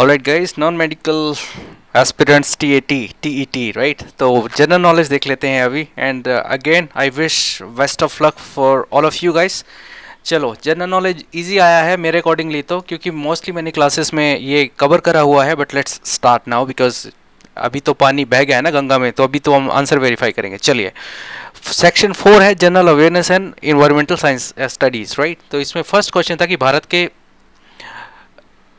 Right guys non medical aspirants T A T T E T right तो general knowledge देख लेते हैं अभी and again I wish best of luck for all of you guys चलो general knowledge easy आया है मेरे accordingly तो क्योंकि मोस्टली मैंने क्लासेस में ये कवर करा हुआ है but let's start now because अभी तो पानी बह गया है ना गंगा में तो अभी तो हम आंसर वेरीफाई करेंगे चलिए सेक्शन फोर है general awareness and environmental science studies right तो इसमें फर्स्ट क्वेश्चन था कि भारत के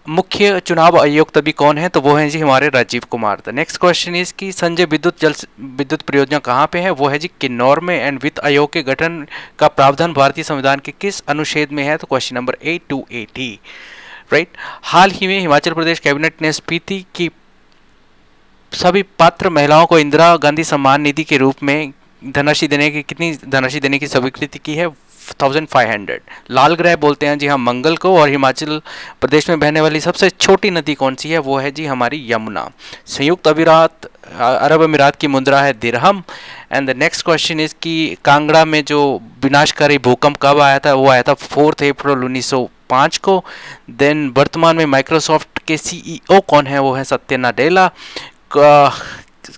मुख्य चुनाव आयुक्त अभी कौन है तो वो है जी हमारे Rajiv Kumar the next question is कि संजय विद्युत जल विद्युत परियोजना कहाँ पे है वो है जी किन्नौर में एंड वित्त आयोग के गठन का प्रावधान भारतीय संविधान के किस अनुच्छेद में है तो question number eight two eighty right हाल ही में हिमाचल प्रदेश कैबिनेट ने स्पीति की सभी पात्र महिलाओं को इंदिरा गांधी सम्मान निधि के रूप में धनराशि देने की कितनी धनराशि देने की स्वीकृति की है थाउजेंड फाइव हंड्रेड लाल ग्रह बोलते हैं जी हाँ मंगल को और हिमाचल प्रदेश में बहने वाली सबसे छोटी नदी कौन सी है वो है जी हमारी यमुना संयुक्त अमीरात अरब अमीरात की मुद्रा है dirham and the next question is कि कांगड़ा में जो विनाशकारी भूकंप कब आया था वो आया था फोर्थ अप्रैल उन्नीस पाँच को देन वर्तमान में माइक्रोसॉफ्ट के सीईओ e कौन है वो है सत्य डेला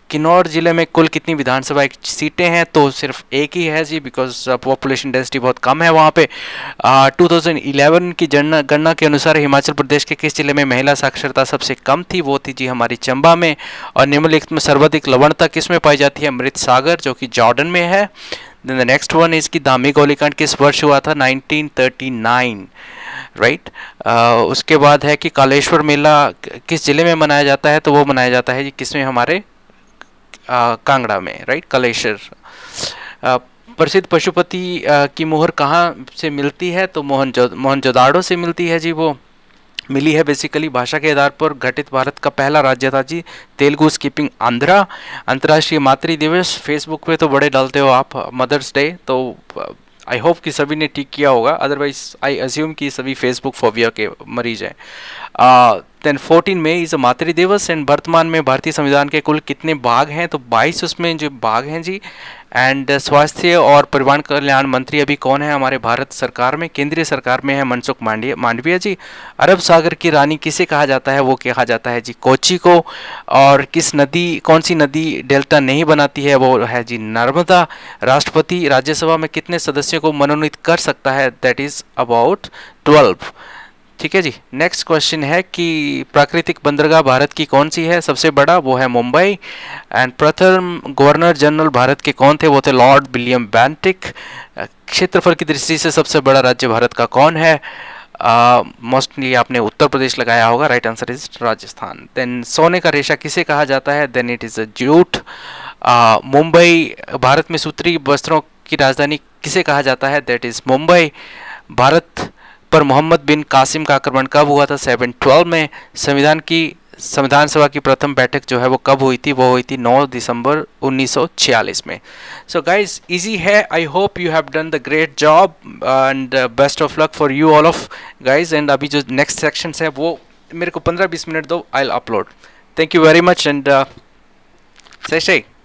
किन्नौर ज़िले में कुल कितनी विधानसभा सीटें हैं तो सिर्फ एक ही है जी बिकॉज पॉपुलेशन डेंसिटी बहुत कम है वहाँ पे आ, uh, 2011 की जनगणना के अनुसार हिमाचल प्रदेश के किस ज़िले में महिला साक्षरता सबसे कम थी वो थी जी हमारी चंबा में और निम्नलिखित में सर्वाधिक लवणता किस में पाई जाती है अमृत सागर जो कि जॉर्डन में है then the next one is की दामी गोलीकांड किस वर्ष हुआ था नाइनटीन राइट right? uh, उसके बाद है कि कालेश्वर मेला किस ज़िले में मनाया जाता है तो वो मनाया जाता है जी किस में हमारे कांगड़ा में राइट कलेशर प्रसिद्ध पशुपति की मोहर कहाँ से मिलती है तो मोहन जो, जोदाड़ो से मिलती है जी वो मिली है बेसिकली भाषा के आधार पर घटित भारत का पहला राज्य था जी तेलुगु स्कीपिंग आंध्रा अंतर्राष्ट्रीय मातृ दिवस फेसबुक पे तो बड़े डालते हो आप मदर्स डे तो आई होप कि सभी ने ठीक किया होगा अदरवाइज आई अज्यूम कि सभी फेसबुक फोबिया के मरीज हैं देन 14 मई इज मातृ दिवस एंड वर्तमान में भारतीय संविधान के कुल कितने भाग हैं तो 22 उसमें जो भाग हैं जी एंड uh, स्वास्थ्य और परिवार कल्याण मंत्री अभी कौन है हमारे भारत सरकार में केंद्रीय सरकार में है मनसुख मांडिया मांडविया जी अरब सागर की रानी किसे कहा जाता है वो कहा जाता है जी कोची को और किस नदी कौन सी नदी डेल्टा नहीं बनाती है वो है जी नर्मदा राष्ट्रपति राज्यसभा में कितने सदस्यों को मनोनीत कर सकता है दैट इज़ अबाउट ट्वेल्व ठीक है जी नेक्स्ट क्वेश्चन है कि प्राकृतिक बंदरगाह भारत की कौन सी है सबसे बड़ा वो है मुंबई एंड प्रथम गवर्नर जनरल भारत के कौन थे वो थे लॉर्ड विलियम बैंटिक क्षेत्रफल की दृष्टि से सबसे बड़ा राज्य भारत का कौन है मोस्टली uh, आपने उत्तर प्रदेश लगाया होगा right answer is Rajasthan then सोने का रेशा किसे कहा जाता है then it is a jute Mumbai Bharat में सूत्री वस्त्रों की राजधानी किसे कहा जाता है दैट इज़ मुंबई भारत पर मोहम्मद बिन कासिम का आक्रमण कब हुआ था 712 में संविधान की संविधान सभा की प्रथम बैठक जो है वो कब हुई थी वो हुई थी 9 दिसंबर 1946 में सो गाइज इजी है I hope you have done the great job and best of luck for you all of guys and अभी जो नेक्स्ट सेक्शन है वो मेरे को 15-20 मिनट दो I upload thank you very much and सही सही